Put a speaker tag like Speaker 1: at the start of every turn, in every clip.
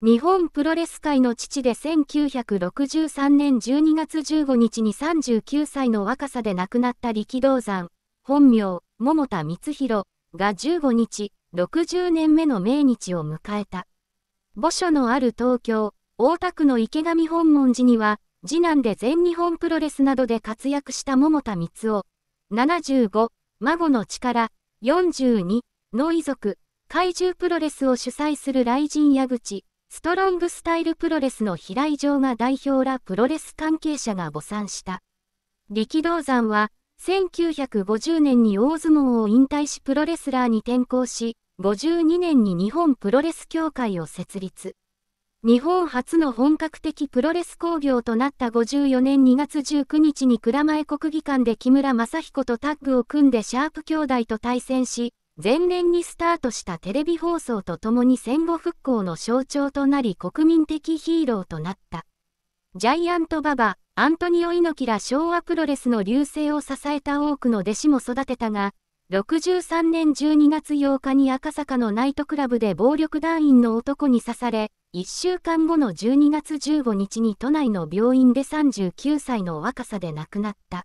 Speaker 1: 日本プロレス界の父で1963年12月15日に39歳の若さで亡くなった力道山、本名、桃田光弘が15日、60年目の命日を迎えた。墓所のある東京、大田区の池上本門寺には、次男で全日本プロレスなどで活躍した桃田光夫、75、孫の力、42の遺族、怪獣プロレスを主催する雷神矢口、ストロングスタイルプロレスの平井城が代表らプロレス関係者が墓参した。力道山は、1950年に大相撲を引退しプロレスラーに転向し、52年に日本プロレス協会を設立。日本初の本格的プロレス工業となった54年2月19日に蔵前国技館で木村正彦とタッグを組んでシャープ兄弟と対戦し、前年にスタートしたテレビ放送とともに戦後復興の象徴となり国民的ヒーローとなった。ジャイアントババ、アントニオ猪木ら昭和プロレスの隆盛を支えた多くの弟子も育てたが、63年12月8日に赤坂のナイトクラブで暴力団員の男に刺され、1週間後の12月15日に都内の病院で39歳の若さで亡くなった。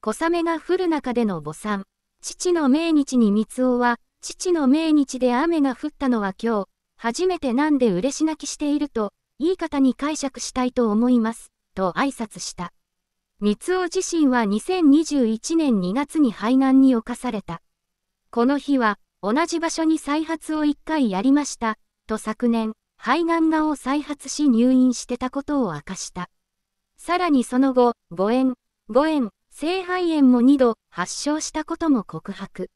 Speaker 1: 小雨が降る中での墓参。父の命日に三尾は、父の命日で雨が降ったのは今日、初めてなんで嬉し泣きしていると、言い方に解釈したいと思います、と挨拶した。三尾自身は2021年2月に肺がんに侵された。この日は、同じ場所に再発を1回やりました、と昨年、肺がんがを再発し入院してたことを明かした。さらにその後、誤縁誤縁。性肺炎も2度発症したことも告白。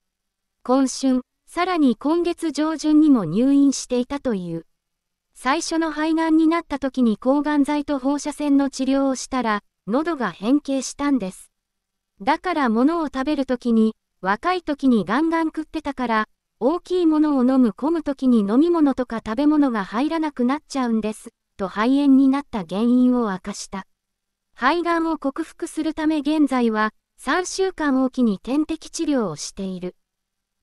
Speaker 1: 今春、さらに今月上旬にも入院していたという。最初の肺がんになった時に抗がん剤と放射線の治療をしたら、喉が変形したんです。だから物を食べる時に、若い時にガンガン食ってたから、大きいものを飲む込む時に飲み物とか食べ物が入らなくなっちゃうんです、と肺炎になった原因を明かした。肺がんを克服するため現在は3週間おきに点滴治療をしている。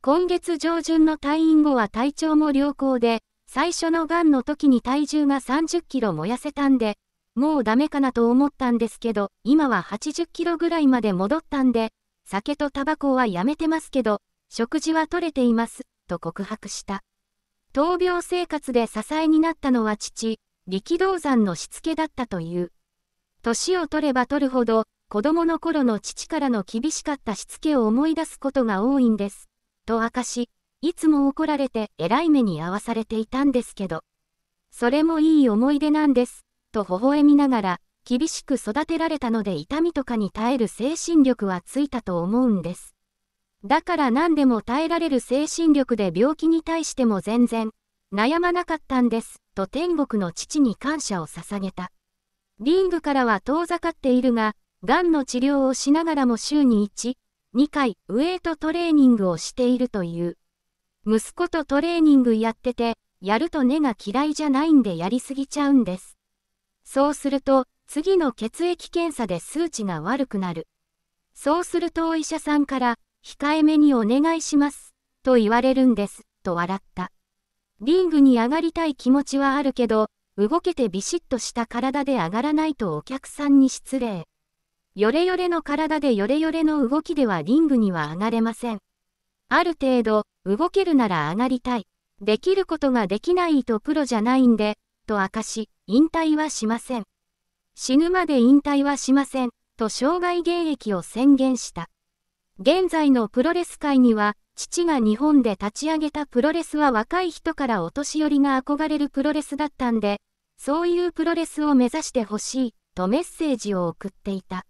Speaker 1: 今月上旬の退院後は体調も良好で、最初のがんの時に体重が30キロ燃やせたんで、もうダメかなと思ったんですけど、今は80キロぐらいまで戻ったんで、酒とタバコはやめてますけど、食事は取れています、と告白した。闘病生活で支えになったのは父、力道山のしつけだったという。年を取れば取るほど、子供の頃の父からの厳しかったしつけを思い出すことが多いんです。と明かし、いつも怒られて偉い目に遭わされていたんですけど。それもいい思い出なんです。と微笑みながら、厳しく育てられたので痛みとかに耐える精神力はついたと思うんです。だから何でも耐えられる精神力で病気に対しても全然悩まなかったんです、と天国の父に感謝を捧げた。リングからは遠ざかっているが、がんの治療をしながらも週に1、2回ウエイトトレーニングをしているという。息子とトレーニングやってて、やると根が嫌いじゃないんでやりすぎちゃうんです。そうすると、次の血液検査で数値が悪くなる。そうするとお医者さんから、控えめにお願いします、と言われるんです、と笑った。リングに上がりたい気持ちはあるけど、動けてビシッとした体で上がらないとお客さんに失礼。ヨレヨレの体でヨレヨレの動きではリングには上がれません。ある程度、動けるなら上がりたい。できることができないとプロじゃないんで、と明かし、引退はしません。死ぬまで引退はしません、と生涯現役を宣言した。現在のプロレス界には、父が日本で立ち上げたプロレスは若い人からお年寄りが憧れるプロレスだったんで、そういうプロレスを目指してほしい、とメッセージを送っていた。